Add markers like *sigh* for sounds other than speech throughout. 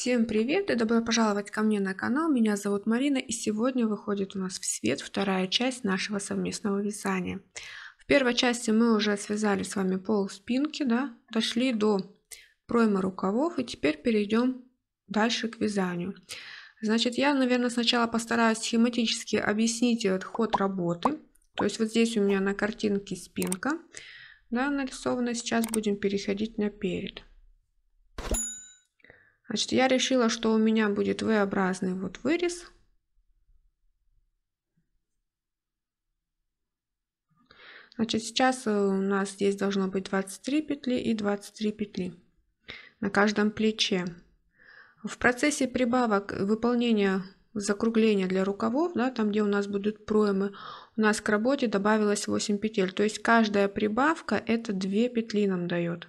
Всем привет и добро пожаловать ко мне на канал. Меня зовут Марина и сегодня выходит у нас в свет вторая часть нашего совместного вязания. В первой части мы уже связали с вами пол спинки, да, дошли до проймы рукавов и теперь перейдем дальше к вязанию. Значит, я, наверное, сначала постараюсь схематически объяснить этот ход работы. То есть вот здесь у меня на картинке спинка, да, нарисована. Сейчас будем переходить на перед. Значит, я решила, что у меня будет V-образный вот вырез. Значит, сейчас э, у нас здесь должно быть 23 петли и 23 петли на каждом плече. В процессе прибавок выполнения закругления для рукавов, да, там где у нас будут проймы, у нас к работе добавилось 8 петель. То есть каждая прибавка это 2 петли нам дает.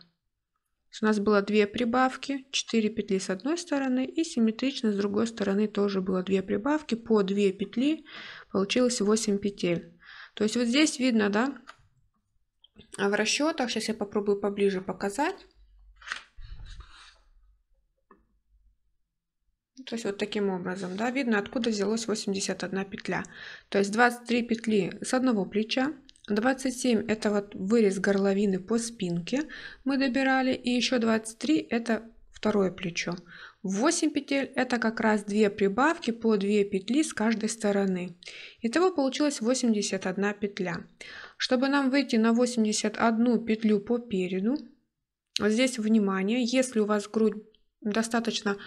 У нас было две прибавки, 4 петли с одной стороны и симметрично с другой стороны тоже было две прибавки по 2 петли, получилось 8 петель. То есть вот здесь видно, да, а в расчетах, сейчас я попробую поближе показать. То есть вот таким образом, да, видно, откуда взялось 81 петля. То есть 23 петли с одного плеча, 27 это вот вырез горловины по спинке мы добирали. И еще 23 это второе плечо. 8 петель это как раз 2 прибавки по 2 петли с каждой стороны. Итого получилось 81 петля. Чтобы нам выйти на 81 петлю по переду, вот здесь внимание, если у вас грудь достаточно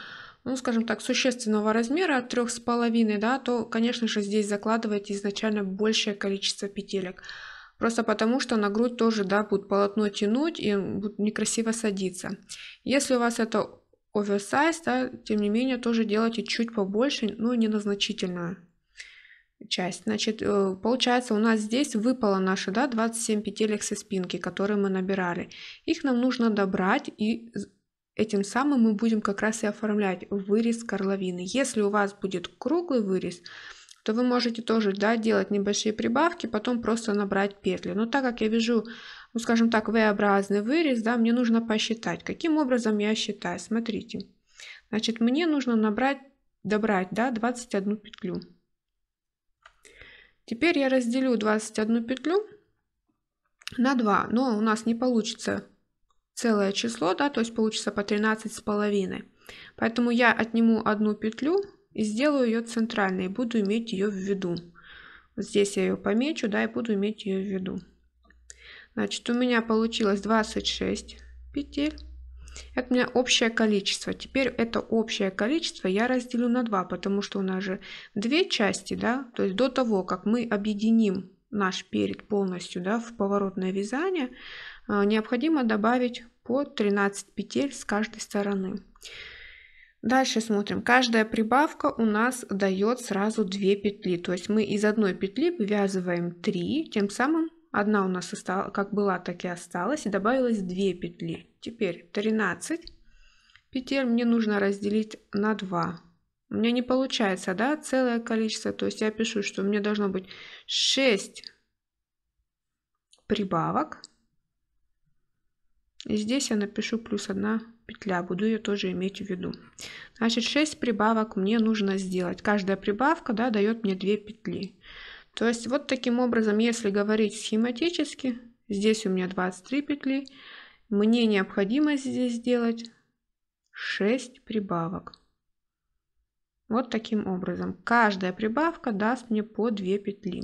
ну, скажем так, существенного размера от 3,5, да, то, конечно же, здесь закладывайте изначально большее количество петелек. Просто потому, что на грудь тоже, да, будет полотно тянуть и будет некрасиво садиться. Если у вас это оверсайз, да, тем не менее, тоже делайте чуть побольше, но не на значительную часть. Значит, э, получается у нас здесь выпало наше, да, 27 петелек со спинки, которые мы набирали. Их нам нужно добрать и Этим самым мы будем как раз и оформлять вырез карловины. Если у вас будет круглый вырез, то вы можете тоже да, делать небольшие прибавки, потом просто набрать петли. Но так как я вяжу, ну скажем так, V-образный вырез, да, мне нужно посчитать. Каким образом я считаю? Смотрите. Значит, мне нужно набрать, добрать да, 21 петлю. Теперь я разделю 21 петлю на 2, но у нас не получится целое число, да, то есть получится по 13 с половиной. Поэтому я отниму одну петлю и сделаю ее центральной, буду иметь ее в виду. Вот здесь я ее помечу, да, и буду иметь ее в виду. Значит, у меня получилось 26 петель. Это у меня общее количество. Теперь это общее количество я разделю на 2, потому что у нас же две части, да, то есть до того, как мы объединим наш перед полностью да, в поворотное вязание, а, необходимо добавить по 13 петель с каждой стороны. Дальше смотрим. Каждая прибавка у нас дает сразу 2 петли. То есть мы из одной петли вывязываем 3, тем самым одна у нас осталась, как была, так и осталась, и добавилось 2 петли. Теперь 13 петель мне нужно разделить на 2. У меня не получается, да, целое количество. То есть я пишу, что у меня должно быть 6 прибавок и здесь я напишу плюс одна петля, буду ее тоже иметь в виду. Значит, 6 прибавок мне нужно сделать. Каждая прибавка да, дает мне 2 петли. То есть вот таким образом, если говорить схематически, здесь у меня 23 петли, мне необходимо здесь сделать 6 прибавок. Вот таким образом. Каждая прибавка даст мне по 2 петли.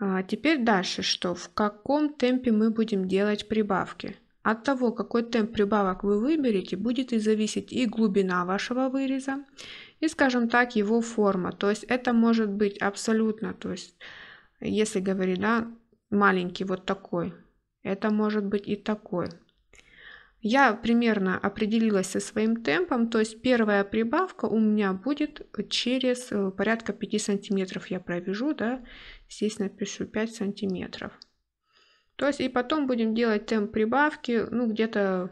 А теперь дальше что? В каком темпе мы будем делать прибавки? От того, какой темп прибавок вы выберете, будет и зависеть и глубина вашего выреза, и, скажем так, его форма. То есть это может быть абсолютно, то есть если говорить, да, маленький вот такой, это может быть и такой. Я примерно определилась со своим темпом, то есть первая прибавка у меня будет через э, порядка 5 сантиметров я провяжу, да, здесь напишу 5 сантиметров. То есть и потом будем делать темп прибавки, ну где-то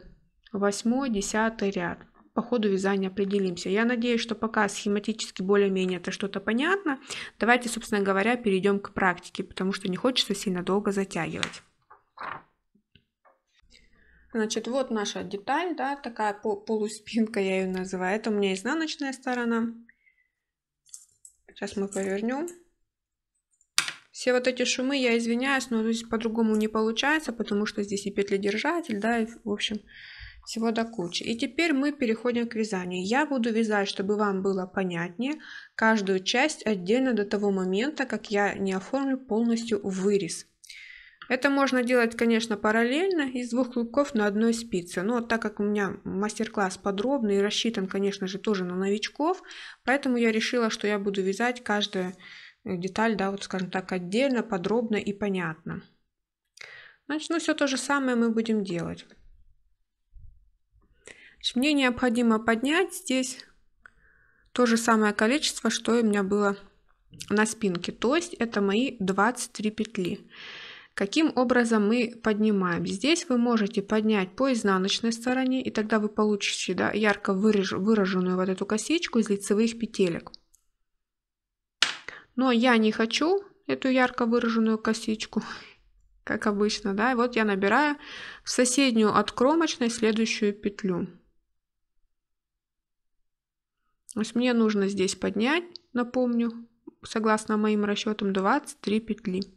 8-10 ряд. По ходу вязания определимся. Я надеюсь, что пока схематически более-менее это что-то понятно. Давайте, собственно говоря, перейдем к практике, потому что не хочется сильно долго затягивать. Значит, вот наша деталь, да, такая полуспинка я ее называю. Это у меня изнаночная сторона. Сейчас мы повернем. Все вот эти шумы, я извиняюсь, но здесь по-другому не получается, потому что здесь и петли держатель, да, и, в общем, всего до кучи. И теперь мы переходим к вязанию. Я буду вязать, чтобы вам было понятнее, каждую часть отдельно до того момента, как я не оформлю полностью вырез. Это можно делать, конечно, параллельно из двух клубков на одной спице. Но так как у меня мастер-класс подробный и рассчитан, конечно же, тоже на новичков, поэтому я решила, что я буду вязать каждое деталь, да, вот скажем так, отдельно, подробно и понятно. Значит, ну все то же самое мы будем делать. Значит, мне необходимо поднять здесь то же самое количество, что у меня было на спинке, то есть это мои 23 петли. Каким образом мы поднимаем? Здесь вы можете поднять по изнаночной стороне, и тогда вы получите да, ярко выраженную вот эту косичку из лицевых петелек. Но ну, а я не хочу эту ярко выраженную косичку, как обычно, да, и вот я набираю в соседнюю от кромочной следующую петлю. То есть мне нужно здесь поднять, напомню, согласно моим расчетам, 23 петли.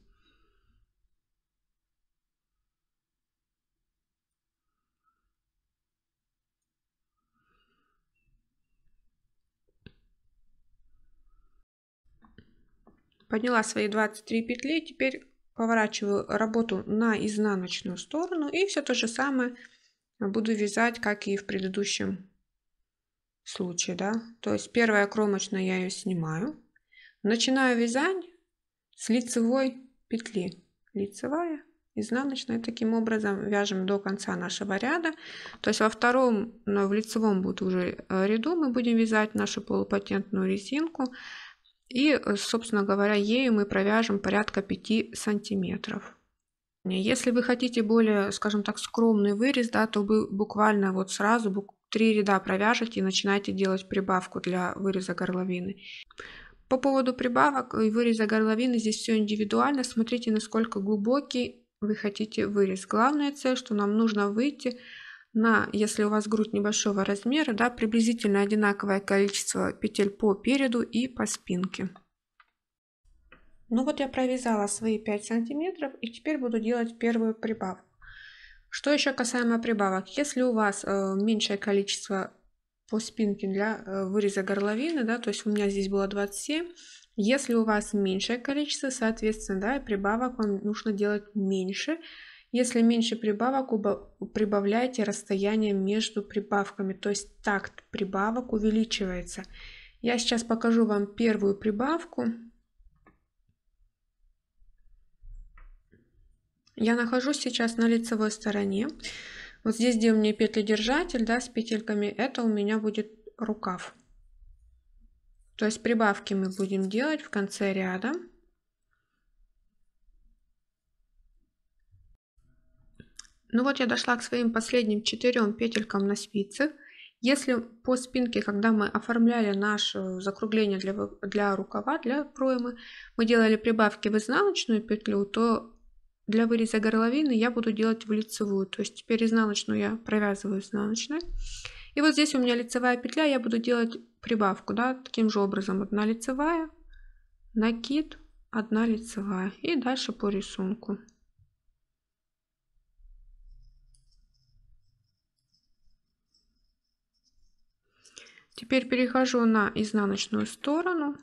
подняла свои 23 петли, теперь поворачиваю работу на изнаночную сторону и все то же самое буду вязать, как и в предыдущем случае, да. То есть первая кромочная я ее снимаю, начинаю вязать с лицевой петли, лицевая, изнаночная. Таким образом вяжем до конца нашего ряда. То есть во втором, но в лицевом будет уже э, ряду мы будем вязать нашу полупатентную резинку. И, э, собственно говоря, ею мы провяжем порядка 5 сантиметров. Э, если вы хотите более, скажем так, скромный вырез, да, то вы буквально вот сразу три ряда провяжете и начинаете делать прибавку для выреза горловины. По поводу прибавок и выреза горловины здесь все индивидуально. Смотрите, насколько глубокий вы хотите вырез. Главная цель, что нам нужно выйти на, если у вас грудь небольшого размера, да, приблизительно одинаковое количество петель по переду и по спинке. Ну вот я провязала свои 5 сантиметров и теперь буду делать первую прибавку. Что еще касаемо прибавок, если у вас э, меньшее количество по спинке для э, выреза горловины, да, то есть у меня здесь было 27, если у вас меньшее количество, соответственно, да, прибавок вам нужно делать меньше, если меньше прибавок, прибавляйте расстояние между прибавками, то есть такт прибавок увеличивается. Я сейчас покажу вам первую прибавку. Я нахожусь сейчас на лицевой стороне. Вот здесь, где у меня петли держатель, да, с петельками, это у меня будет рукав. То есть прибавки мы будем делать в конце ряда. Ну вот я дошла к своим последним четырем петелькам на спице. Если по спинке, когда мы оформляли наше закругление для, для рукава, для проймы, мы делали прибавки в изнаночную петлю, то для выреза горловины я буду делать в лицевую. То есть теперь изнаночную я провязываю изнаночной. И вот здесь у меня лицевая петля, я буду делать прибавку, да, таким же образом. Одна лицевая, накид, одна лицевая и дальше по рисунку. Теперь перехожу на изнаночную сторону.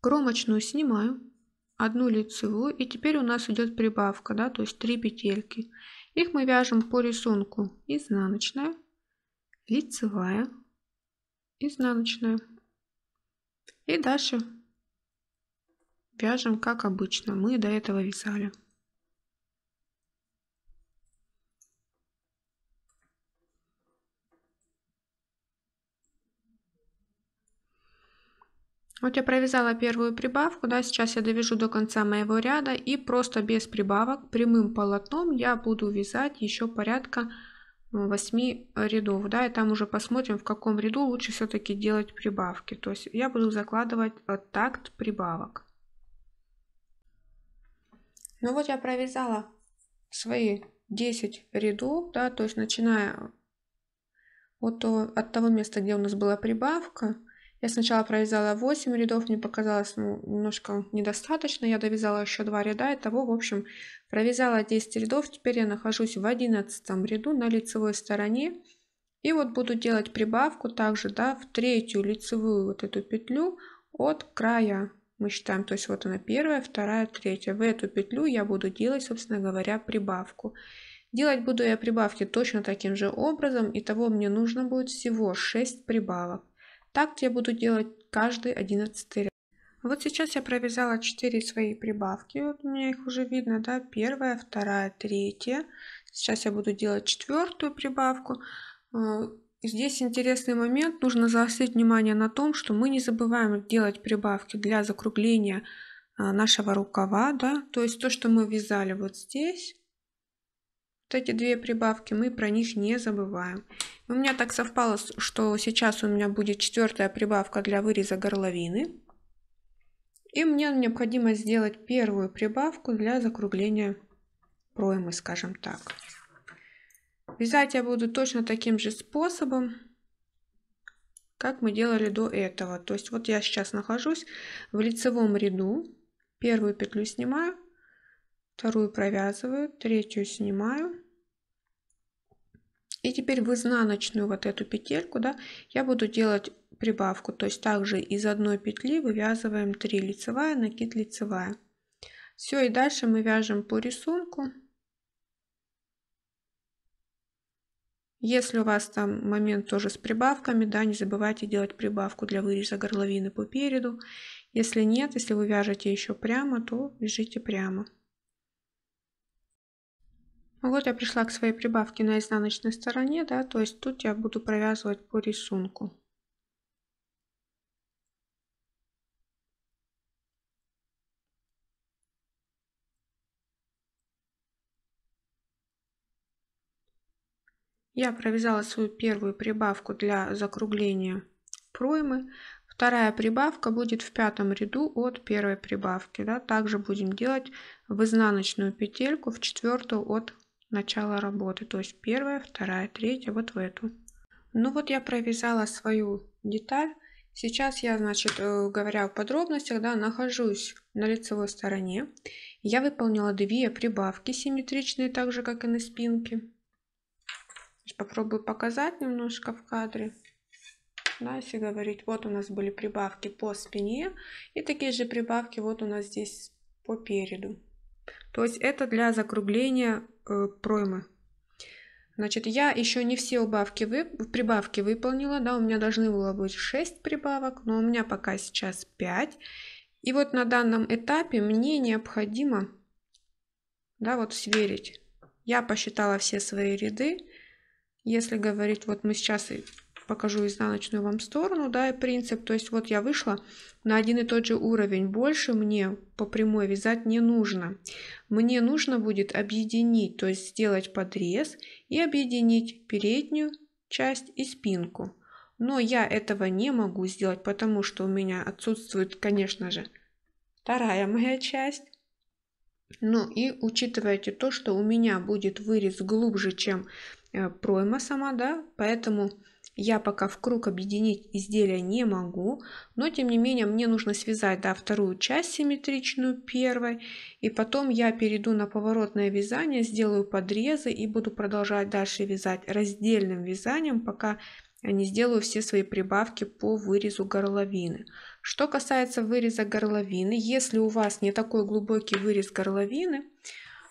Кромочную снимаю, одну лицевую, и теперь у нас идет прибавка, да, то есть 3 петельки. Их мы вяжем по рисунку изнаночная, лицевая, изнаночная. И дальше вяжем как обычно, мы до этого вязали. Вот а я провязала первую прибавку, да, сейчас я довяжу до конца моего ряда и просто без прибавок прямым полотном я буду вязать еще порядка 8 рядов, да, и там уже посмотрим, в каком ряду лучше все-таки делать прибавки. То есть я буду закладывать э, такт прибавок. Ну вот я провязала свои 10 рядов, да, то есть начиная вот от того места, где у нас была прибавка, я сначала провязала 8 рядов, мне показалось ну, немножко недостаточно, я довязала еще 2 ряда, итого, в общем, провязала 10 рядов, теперь я нахожусь в 11 ряду на лицевой стороне. И вот буду делать прибавку также, да, в третью лицевую вот эту петлю от края. Мы считаем, то есть вот она первая, вторая, третья. В эту петлю я буду делать, собственно говоря, прибавку. Делать буду я прибавки точно таким же образом. Итого мне нужно будет всего 6 прибавок. Так я буду делать каждый одиннадцатый ряд. Вот сейчас я провязала 4 свои прибавки. Вот у меня их уже видно, да, первая, вторая, третья. Сейчас я буду делать четвертую прибавку. Э, здесь интересный момент, нужно заострить внимание на том, что мы не забываем делать прибавки для закругления э, нашего рукава, да, то есть то, что мы вязали вот здесь, вот эти две прибавки, мы про них не забываем. У меня так совпало, что сейчас у меня будет четвертая прибавка для выреза горловины. И мне необходимо сделать первую прибавку для закругления проймы, скажем так. Вязать я буду точно таким же способом, как мы делали до этого. То есть вот я сейчас нахожусь в лицевом ряду. Первую петлю снимаю, вторую провязываю, третью снимаю и теперь в изнаночную вот эту петельку, да, я буду делать прибавку. То есть также из одной петли вывязываем 3 лицевая, накид лицевая. Все, и дальше мы вяжем по рисунку. Если у вас там момент тоже с прибавками, да, не забывайте делать прибавку для выреза горловины по переду. Если нет, если вы вяжете еще прямо, то вяжите прямо. Вот я пришла к своей прибавке на изнаночной стороне, да, то есть тут я буду провязывать по рисунку. Я провязала свою первую прибавку для закругления проймы. Вторая прибавка будет в пятом ряду от первой прибавки. Да? Также будем делать в изнаночную петельку, в четвертую от начала работы. То есть первая, вторая, третья, вот в эту. Ну вот я провязала свою деталь. Сейчас я, значит, э, говоря в подробностях, да, нахожусь на лицевой стороне. Я выполнила две прибавки симметричные, так же, как и на спинке. Попробую показать немножко в кадре. Да, если говорить, вот у нас были прибавки по спине и такие же прибавки вот у нас здесь по переду. То есть это для закругления э, проймы. Значит, я еще не все убавки вы... прибавки выполнила, да, у меня должны было быть 6 прибавок, но у меня пока сейчас 5. И вот на данном этапе мне необходимо, да, вот сверить. Я посчитала все свои ряды. Если говорить, вот мы сейчас покажу изнаночную вам сторону, да, и принцип, то есть вот я вышла на один и тот же уровень, больше мне по прямой вязать не нужно. Мне нужно будет объединить, то есть сделать подрез и объединить переднюю часть и спинку. Но я этого не могу сделать, потому что у меня отсутствует, конечно же, вторая моя часть. Ну и учитывайте то, что у меня будет вырез глубже, чем э, пройма сама, да, поэтому я пока в круг объединить изделия не могу, но тем не менее мне нужно связать да, вторую часть симметричную первой, и потом я перейду на поворотное вязание, сделаю подрезы и буду продолжать дальше вязать раздельным вязанием, пока я не сделаю все свои прибавки по вырезу горловины. Что касается выреза горловины, если у вас не такой глубокий вырез горловины,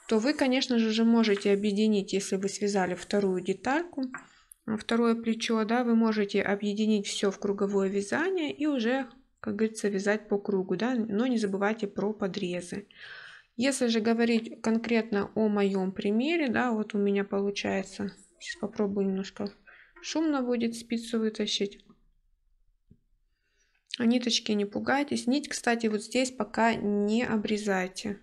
то вы, конечно же, можете объединить, если вы связали вторую детальку, Э, второе плечо, да, вы можете объединить все в круговое вязание и уже, как говорится, вязать по кругу, да, но не забывайте про подрезы. Если же говорить конкретно о моем примере, да, вот у меня получается, сейчас попробую немножко шумно будет спицу вытащить. А Ниточки не пугайтесь. Нить, кстати, вот здесь пока не обрезайте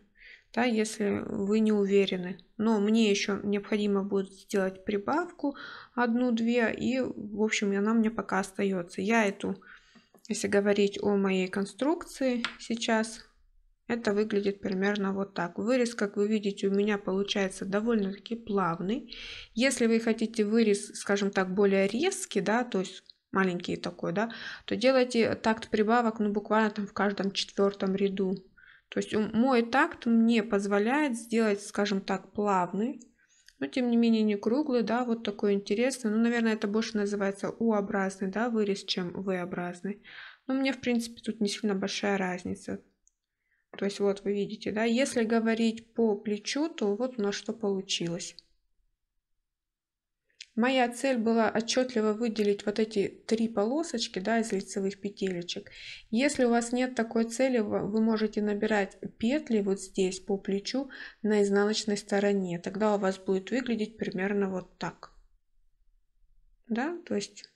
да, если вы не уверены. Но мне еще необходимо будет сделать прибавку одну-две, и, в общем, она мне пока остается. Я эту, если говорить о моей конструкции сейчас, это выглядит примерно вот так. Вырез, как вы видите, у меня получается довольно-таки плавный. Если вы хотите вырез, скажем так, более резкий, да, то есть маленький такой, да, то делайте такт прибавок, ну, буквально там в каждом четвертом ряду, то есть мой такт мне позволяет сделать, скажем так, плавный, но тем не менее не круглый, да, вот такой интересный. Ну, наверное, это больше называется U-образный, да, вырез, чем V-образный. Но мне, в принципе, тут не сильно большая разница. То есть вот вы видите, да, если говорить по плечу, то вот у нас что получилось. Моя цель была отчетливо выделить вот эти три полосочки да, из лицевых петелечек. Если у вас нет такой цели, вы можете набирать петли вот здесь по плечу на изнаночной стороне. Тогда у вас будет выглядеть примерно вот так. Да, то есть...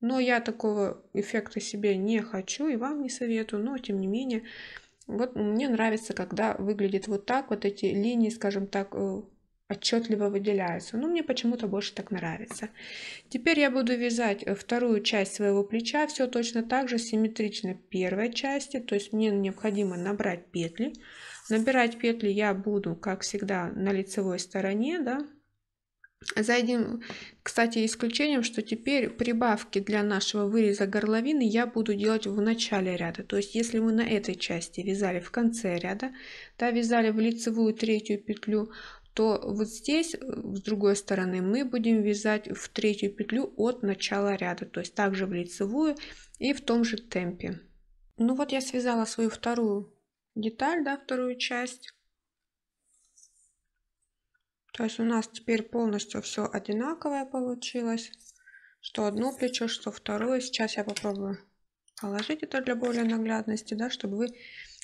Но я такого эффекта себе не хочу и вам не советую, но тем не менее, вот мне нравится, когда выглядит вот так, вот эти линии, скажем так, э, отчетливо выделяются. Ну мне почему-то больше так нравится. Теперь я буду вязать э, вторую часть своего плеча. Все точно так же симметрично первой части. То есть мне необходимо набрать петли. Набирать петли я буду, как всегда, на лицевой стороне, да, за один, кстати, исключением, что теперь прибавки для нашего выреза горловины я буду делать в начале ряда. То есть, если мы на этой части вязали в конце ряда, да, вязали в лицевую третью петлю, то вот здесь э, с другой стороны мы будем вязать в третью петлю от начала ряда то есть также в лицевую и в том же темпе ну вот я связала свою вторую деталь да вторую часть то есть у нас теперь полностью все одинаковое получилось что одно плечо что второе сейчас я попробую положить это для более наглядности да чтобы вы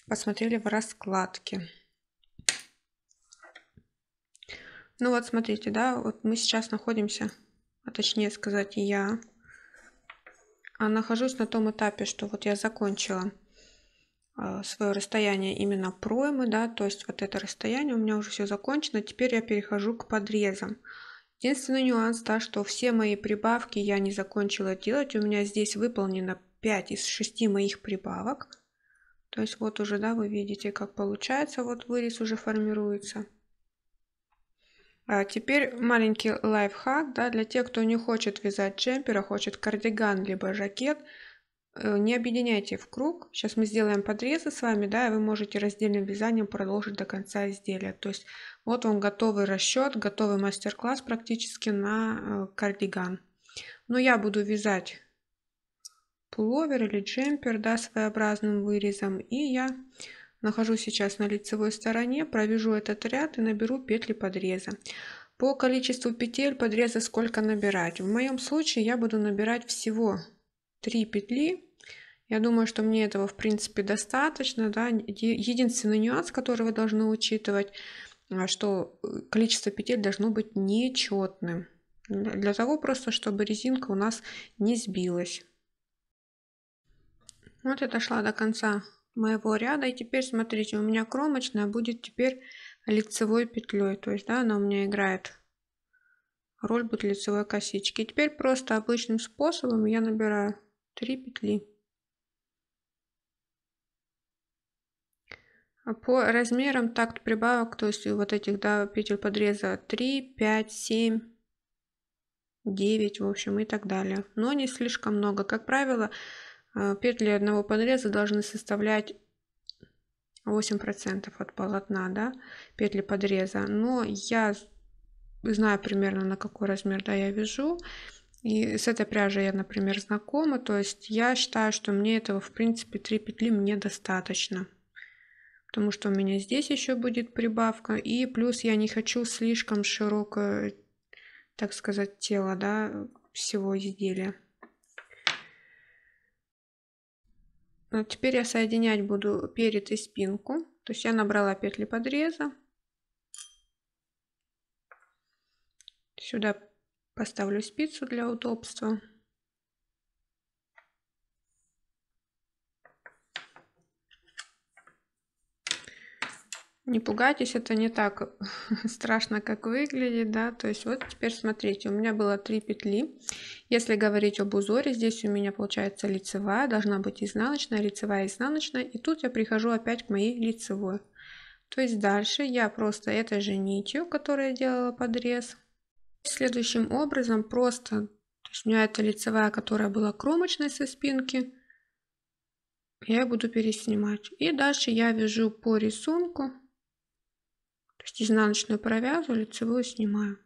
посмотрели в раскладке Ну вот смотрите, да, вот мы сейчас находимся, а точнее сказать я, а нахожусь на том этапе, что вот я закончила а, свое расстояние именно проймы, да, то есть вот это расстояние у меня уже все закончено, теперь я перехожу к подрезам. Единственный нюанс, да, что все мои прибавки я не закончила делать, у меня здесь выполнено 5 из 6 моих прибавок. То есть вот уже, да, вы видите, как получается, вот вырез уже формируется. А теперь маленький лайфхак да, для тех, кто не хочет вязать джемпер, а хочет кардиган либо жакет. Э, не объединяйте в круг. Сейчас мы сделаем подрезы с вами, да, и вы можете раздельным вязанием продолжить до конца изделия. То есть вот вам готовый расчет, готовый мастер-класс практически на э, кардиган. Но я буду вязать пуловер или джемпер, да, своеобразным вырезом. И я Нахожусь сейчас на лицевой стороне, провяжу этот ряд и наберу петли подреза. По количеству петель подреза сколько набирать? В моем случае я буду набирать всего 3 петли. Я думаю, что мне этого в принципе достаточно. Да? Единственный нюанс, который вы должны учитывать, а, что э, количество петель должно быть нечетным. Для того просто, чтобы резинка у нас не сбилась. Вот я дошла до конца моего ряда. И теперь смотрите, у меня кромочная будет теперь лицевой петлей. То есть, да, она у меня играет роль будет лицевой косички. И теперь просто обычным способом я набираю 3 петли. А по размерам такт прибавок, то есть вот этих да, петель подреза 3, 5, 7, 9, в общем и так далее. Но не слишком много. Как правило, а, петли одного подреза должны составлять 8% от полотна, да, петли подреза. Но я знаю примерно на какой размер, да, я вяжу. И с этой пряжи я, например, знакома, то есть я считаю, что мне этого, в принципе, 3 петли мне достаточно. Потому что у меня здесь еще будет прибавка. И плюс я не хочу слишком широкое, так сказать, тело, да, всего изделия. Э, теперь я соединять буду перед и спинку. То есть я набрала петли подреза. Сюда поставлю спицу для удобства. Не пугайтесь, это не так *laughs* страшно, как выглядит, да, то есть вот теперь смотрите, у меня было 3 петли, если говорить об узоре, здесь у меня получается лицевая, должна быть изнаночная, лицевая, изнаночная, и тут я прихожу опять к моей лицевой, то есть дальше я просто этой же нитью, я делала подрез, следующим образом просто, то есть у меня это лицевая, которая была кромочной со спинки, я буду переснимать, и дальше я вяжу по рисунку, Изнаночную провязываю, лицевую снимаю.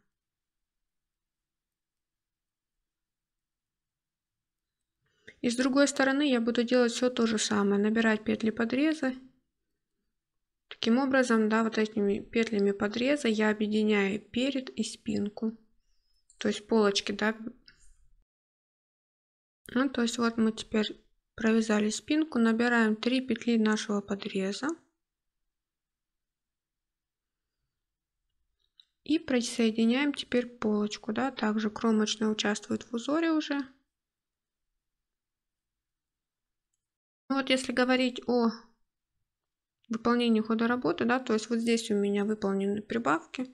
И с другой стороны я буду делать все то же самое. Набирать петли подреза. Таким образом, да, вот этими петлями подреза я объединяю перед и спинку. То есть полочки, да. Ну, то есть вот мы теперь провязали спинку. Набираем 3 петли нашего подреза. И присоединяем теперь полочку, да, также кромочная участвует в узоре уже. Ну вот если говорить о выполнении хода работы, да, то есть вот здесь у меня выполнены прибавки,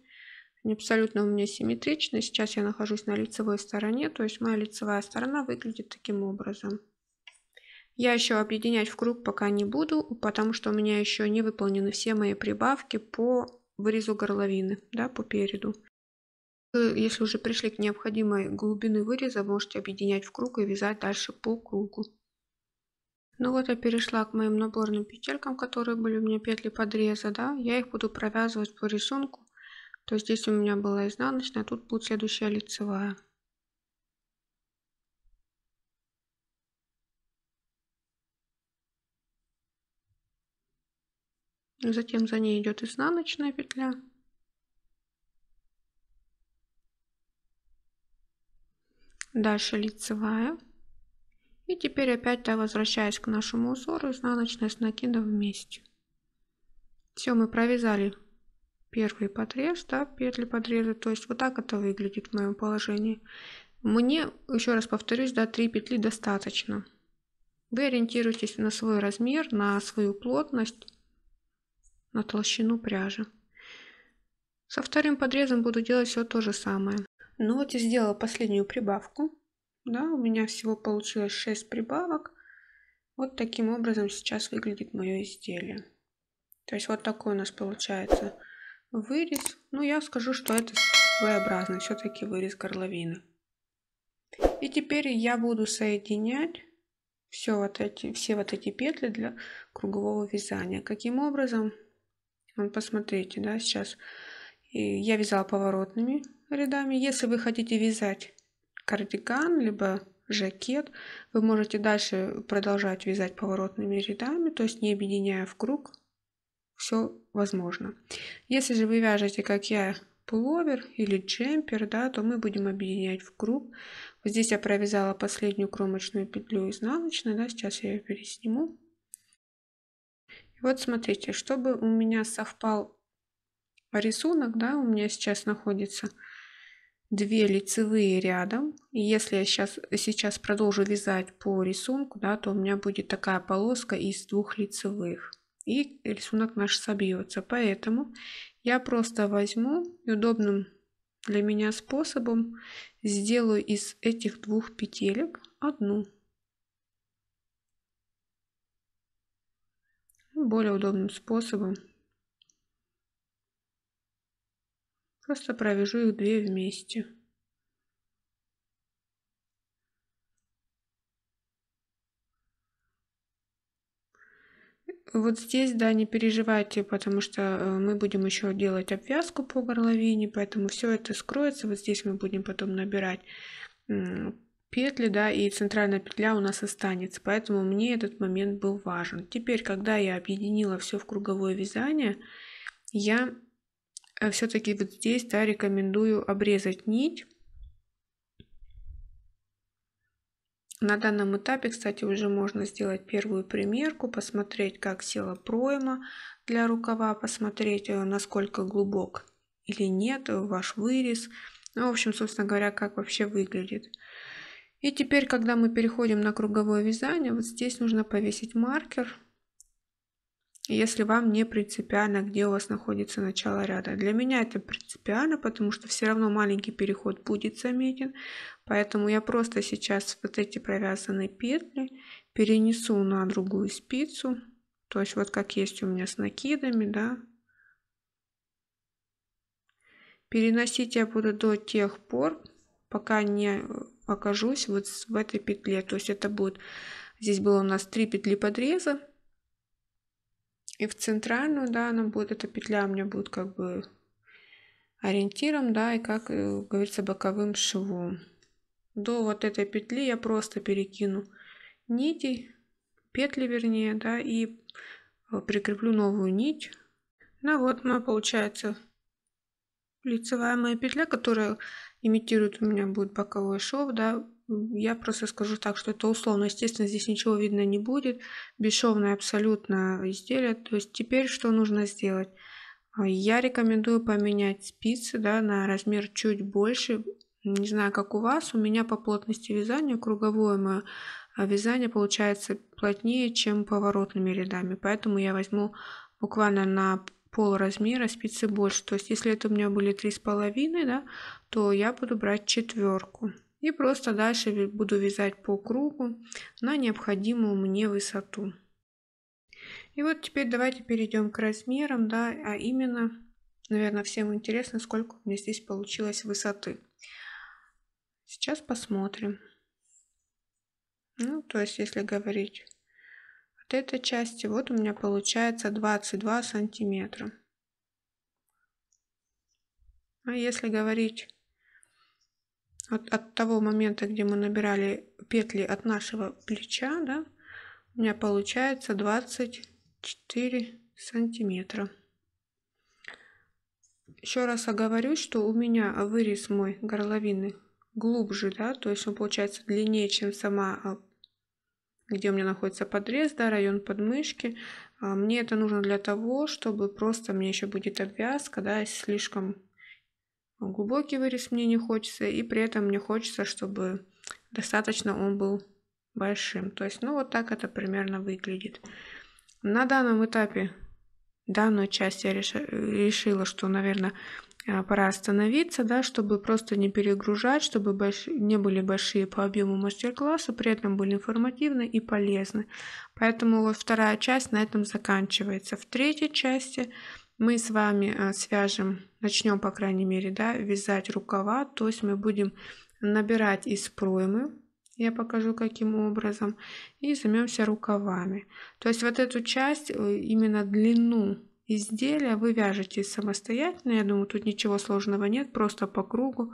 они абсолютно у меня симметричны. Сейчас я нахожусь на лицевой стороне, то есть моя лицевая сторона выглядит таким образом. Я еще объединять в круг пока не буду, потому что у меня еще не выполнены все мои прибавки по вырезу горловины, да, по переду. Если уже пришли к необходимой глубины выреза, можете объединять в круг и вязать дальше по кругу. Ну вот я перешла к моим наборным петелькам, которые были у меня петли подреза, да, я их буду провязывать по рисунку. То есть здесь у меня была изнаночная, тут будет следующая лицевая. затем за ней идет изнаночная петля дальше лицевая и теперь опять да, возвращаясь к нашему узору изнаночная с накидом вместе все мы провязали первый подрез да, петли подреза то есть вот так это выглядит в моем положении мне еще раз повторюсь да 3 петли достаточно вы ориентируйтесь на свой размер на свою плотность на толщину пряжи. Со вторым подрезом буду делать все то же самое. Ну вот я сделала последнюю прибавку. Да, у меня всего получилось 6 прибавок. Вот таким образом сейчас выглядит мое изделие. То есть вот такой у нас получается вырез. Ну я скажу, что это своеобразный все-таки вырез горловины. И теперь я буду соединять все вот эти, все вот эти петли для кругового вязания. Каким образом? Вот ну, посмотрите, да, сейчас я вязала поворотными рядами. Если вы хотите вязать кардиган, либо жакет, вы можете дальше продолжать вязать поворотными рядами, то есть не объединяя в круг, все возможно. Если же вы вяжете, как я, пуловер или джемпер, да, то мы будем объединять в круг. здесь я провязала последнюю кромочную петлю изнаночной, да, сейчас я ее пересниму. И вот смотрите, чтобы у меня совпал рисунок, да, у меня сейчас находится две лицевые рядом. И если я сейчас, сейчас продолжу вязать по рисунку, да, то у меня будет такая полоска из двух лицевых. И рисунок наш собьется. Поэтому я просто возьму удобным для меня способом сделаю из этих двух петелек одну. Ну, более удобным способом. Просто провяжу их две вместе. Вот здесь, да, не переживайте, потому что э, мы будем еще делать обвязку по горловине, поэтому все это скроется. Вот здесь мы будем потом набирать петли, да, и центральная петля у нас останется. Поэтому мне этот момент был важен. Теперь, когда я объединила все в круговое вязание, я э, все-таки вот здесь, да, рекомендую обрезать нить. На данном этапе, кстати, уже можно сделать первую примерку, посмотреть, как села пройма для рукава, посмотреть, э, насколько глубок или нет э, ваш вырез. Ну, в общем, собственно говоря, как вообще выглядит. И теперь, когда мы переходим на круговое вязание, вот здесь нужно повесить маркер, если вам не принципиально, где у вас находится начало ряда. Для меня это принципиально, потому что все равно маленький переход будет заметен. Поэтому я просто сейчас вот эти провязанные петли перенесу на другую спицу. То есть вот как есть у меня с накидами, да. Переносить я буду до тех пор, пока не окажусь вот в этой петле. То есть это будет, здесь было у нас 3 петли подреза. И в центральную, да, она будет, эта петля у меня будет как бы ориентиром, да, и как э, говорится, боковым швом. До вот этой петли я просто перекину нити, петли вернее, да, и э, прикреплю новую нить. Ну вот у меня получается лицевая моя петля, которая имитирует у меня будет боковой шов, да, я просто скажу так, что это условно, естественно, здесь ничего видно не будет, бесшовное абсолютно изделие, то есть теперь что нужно сделать? А, я рекомендую поменять спицы, да, на размер чуть больше, не знаю, как у вас, у меня по плотности вязания круговое мое а вязание получается плотнее, чем поворотными рядами, поэтому я возьму буквально на пол размера спицы больше. То есть, если это у меня были три с половиной, да, то я буду брать четверку. И просто дальше буду вязать по кругу на необходимую мне высоту. И вот теперь давайте перейдем к размерам, да, а именно, наверное, всем интересно, сколько у меня здесь получилось высоты. Сейчас посмотрим. Ну, то есть, если говорить от этой части. Вот у меня получается 22 сантиметра. А если говорить от, от того момента, где мы набирали петли от нашего плеча, да, у меня получается 24 сантиметра. Еще раз оговорюсь, что у меня вырез мой горловины глубже, да, то есть он получается длиннее, чем сама а, где у меня находится подрез, да, район подмышки. А, мне это нужно для того, чтобы просто мне еще будет обвязка, да, слишком глубокий вырез мне не хочется, и при этом мне хочется, чтобы достаточно он был большим. То есть, ну вот так это примерно выглядит. На данном этапе, данную часть я решила, что, наверное, а, пора остановиться, да, чтобы просто не перегружать, чтобы больш... не были большие по объему мастер-классы, при этом были информативны и полезны. Поэтому вот вторая часть на этом заканчивается. В третьей части мы с вами а, свяжем, начнем, по крайней мере, да, вязать рукава, то есть мы будем набирать из проймы, я покажу каким образом, и займемся рукавами. То есть вот эту часть, э, именно длину изделия вы вяжете самостоятельно. Я думаю, тут ничего сложного нет, просто по кругу,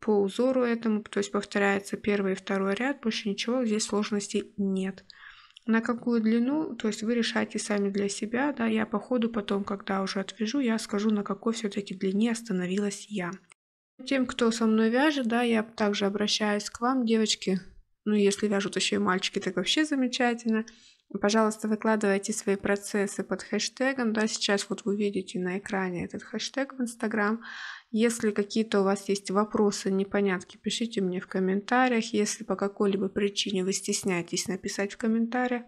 по узору этому, то есть повторяется первый и второй ряд, больше ничего здесь сложностей нет. На какую длину, то есть вы решаете сами для себя, да, я по ходу потом, когда уже отвяжу, я скажу, на какой все-таки длине остановилась я. Тем, кто со мной вяжет, да, я также обращаюсь к вам, девочки, ну, если вяжут еще и мальчики, так вообще замечательно. Пожалуйста, выкладывайте свои процессы под хэштегом. Да, сейчас вот вы видите на экране этот хэштег в Инстаграм. Если какие-то у вас есть вопросы, непонятки, пишите мне в комментариях. Если по какой-либо причине вы стесняетесь написать в комментариях,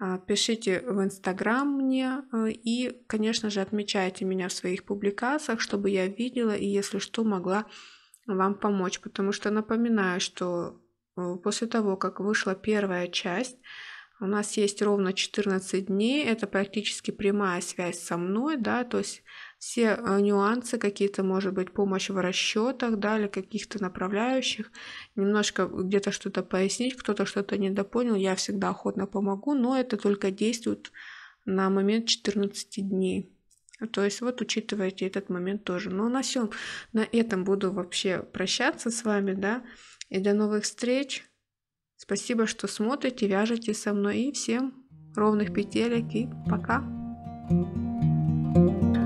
а, пишите в Инстаграм мне а, и, конечно же, отмечайте меня в своих публикациях, чтобы я видела и, если что, могла вам помочь. Потому что напоминаю, что э, после того, как вышла первая часть, у нас есть ровно 14 дней, это практически прямая связь со мной, да, то есть все э, нюансы какие-то, может быть, помощь в расчетах, да, или каких-то направляющих, немножко где-то что-то пояснить, кто-то что-то недопонял, я всегда охотно помогу, но это только действует на момент 14 дней. То есть вот учитывайте этот момент тоже. Но на всем, на этом буду вообще прощаться с вами, да, и до новых встреч. Спасибо, что смотрите, вяжете со мной. И всем ровных петелек и пока. thank you